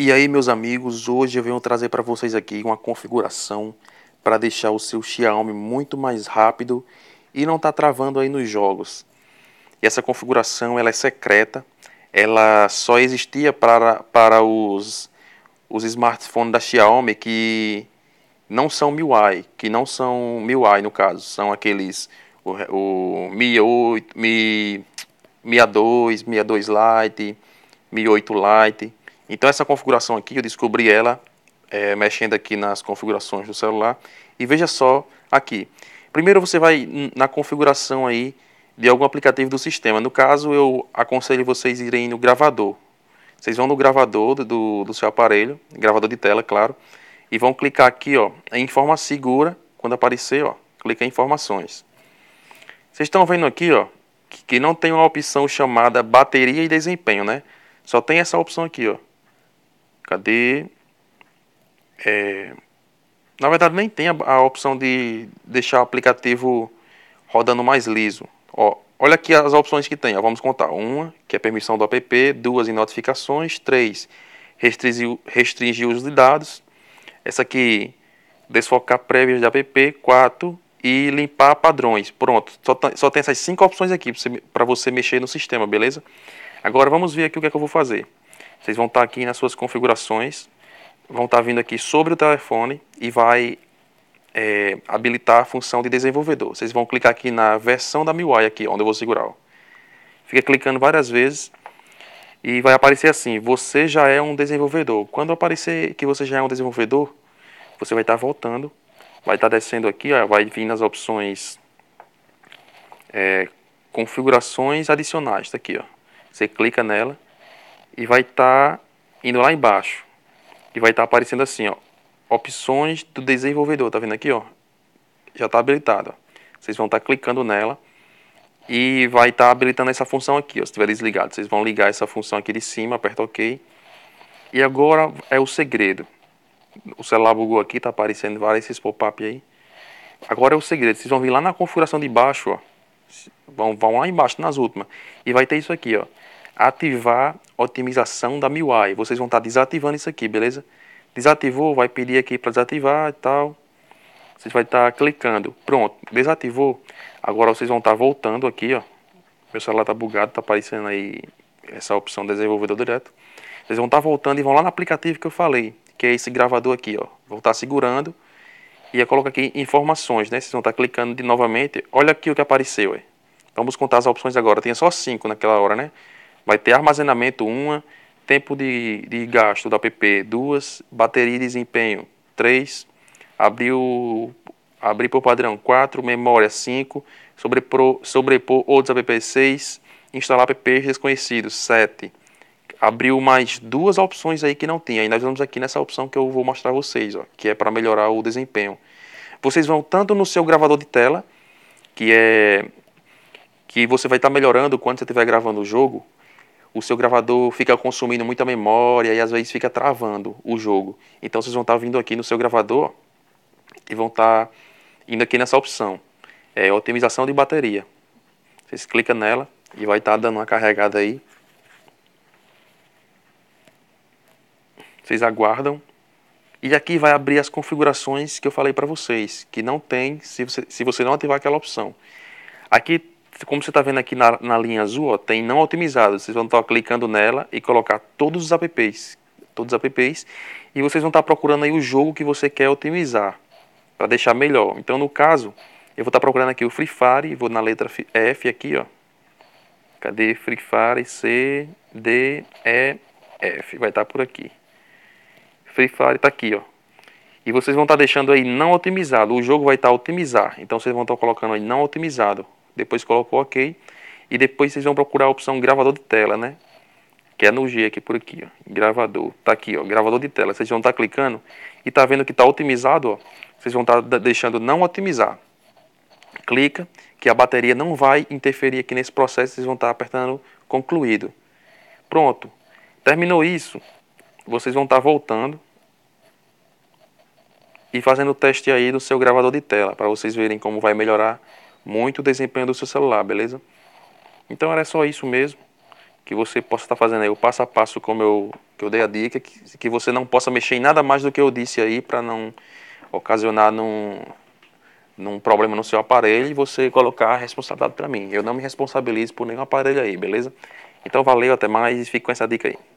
E aí, meus amigos, hoje eu venho trazer para vocês aqui uma configuração para deixar o seu Xiaomi muito mais rápido e não tá travando aí nos jogos. E essa configuração ela é secreta, ela só existia para, para os, os smartphones da Xiaomi que não são MIUI, que não são MIUI no caso, são aqueles o, o Mi 8, Mi, Mi A2, Mi A2 Lite, Mi 8 Lite, então essa configuração aqui, eu descobri ela é, mexendo aqui nas configurações do celular. E veja só aqui. Primeiro você vai na configuração aí de algum aplicativo do sistema. No caso, eu aconselho vocês irem no gravador. Vocês vão no gravador do, do seu aparelho, gravador de tela, claro, e vão clicar aqui ó, em forma segura. Quando aparecer, ó, clica em informações. Vocês estão vendo aqui ó, que, que não tem uma opção chamada bateria e desempenho, né? Só tem essa opção aqui, ó Cadê? É... Na verdade, nem tem a, a, opção de deixar o aplicativo rodando mais liso. Ó, olha aqui as opções que tem. Ó, vamos contar. Uma, que é permissão do app. Duas, em notificações. Três, restringir, restringir o uso de dados. Essa aqui, desfocar prévias de app. Quatro, e limpar padrões. Pronto. Só, tá, só tem essas cinco opções aqui para você, você mexer no sistema, beleza? Agora vamos ver aqui o que, é que eu vou fazer. Vocês vão estar aqui nas suas configurações, vão estar vindo aqui sobre o telefone e vai é, habilitar a função de desenvolvedor. Vocês vão clicar aqui na versão da MIUI aqui, onde eu vou segurar. Ó. Fica clicando várias vezes e vai aparecer assim, você já é um desenvolvedor. Quando aparecer que você já é um desenvolvedor, você vai estar voltando, vai estar descendo aqui, ó, vai vir nas opções é, configurações adicionais, está aqui, ó. Você clica nela e vai estar tá indo lá embaixo. E vai estar tá aparecendo assim, ó. Opções do desenvolvedor, tá vendo aqui, ó? Já está habilitado, ó. Vocês vão estar tá clicando nela e vai estar tá habilitando essa função aqui, ó. Se estiver desligado, vocês vão ligar essa função aqui de cima, aperta OK. E agora é o segredo. O celular bugou aqui, tá aparecendo vários esses pop-up aí. Agora é o segredo. Vocês vão vir lá na configuração de baixo, ó. Vão, vão lá embaixo, nas últimas. E vai ter isso aqui, ó ativar otimização da MIUI. Vocês vão estar tá desativando isso aqui, beleza? Desativou, vai pedir aqui para desativar e tal. Vocês vão estar tá clicando. Pronto, desativou. Agora vocês vão estar tá voltando aqui, ó. Meu celular tá bugado, tá aparecendo aí essa opção desenvolvedor direto. Vocês vão estar voltando e vão lá no aplicativo que eu falei, que é esse gravador aqui, ó. vão estar segurando e eu coloco aqui informações, né? Vocês vão estar clicando de novamente. Olha aqui o que apareceu, aí. É. Vamos contar as opções agora. Tinha só cinco naquela hora, né? Vai ter armazenamento uma, tempo de, de gasto da PP duas, bateria e desempenho três, abrir, o, abrir por padrão quatro, memória cinco, sobrepor, sobrepor outros apps seis, instalar apps desconhecidos sete abriu mais duas opções aí que não tinha. E nós vamos aqui nessa opção que eu vou mostrar a vocês, ó, que é para melhorar o desempenho. Vocês vão tanto no seu gravador de tela, que é que você vai estar tá melhorando quando você estiver gravando o jogo, o seu gravador fica consumindo muita memória e às vezes fica travando o jogo. Então vocês vão estar tá vindo aqui no seu gravador e vão estar tá indo aqui nessa opção, é, otimização de bateria. Vocês clicam nela e vai estar tá dando uma carregada aí. Vocês aguardam. E aqui vai abrir as configurações que eu falei para vocês, que não tem se você, se você não ativar aquela opção. Aqui como você está vendo aqui na, na linha azul, ó, tem não otimizado. Vocês vão estar tá clicando nela e colocar todos os apps, todos os apps, e vocês vão estar tá procurando aí o jogo que você quer otimizar para deixar melhor. Então, no caso, eu vou estar tá procurando aqui o Free Fire, vou na letra F aqui, ó. Cadê Free Fire C D E F? Vai estar por aqui. Free Fire está aqui, ó. E vocês vão estar deixando aí não otimizado. O jogo vai estar otimizar. Então vocês vão estar colocando aí não otimizado depois coloca o OK e depois vocês vão procurar a opção gravador de tela, né? Que é no G aqui por aqui, ó. Gravador, tá aqui, ó, gravador de tela. Vocês vão estar tá clicando e tá vendo que tá otimizado, ó. Vocês vão estar tá deixando não otimizar. Clica que a bateria não vai interferir aqui nesse processo, vocês vão estar tá apertando concluído. Pronto. Terminou isso, vocês vão estar tá voltando e fazendo o teste aí do seu gravador de tela para vocês verem como vai melhorar muito o desempenho do seu celular, beleza? Então era só isso mesmo, que você possa estar fazendo aí o passo a passo como eu, que eu dei a dica, que, que você não possa mexer em nada mais do que eu disse aí para não ocasionar num, num problema no seu aparelho e você colocar a responsabilidade para mim. Eu não me responsabilizo por nenhum aparelho aí, beleza? Então valeu, até mais e fique com essa dica aí.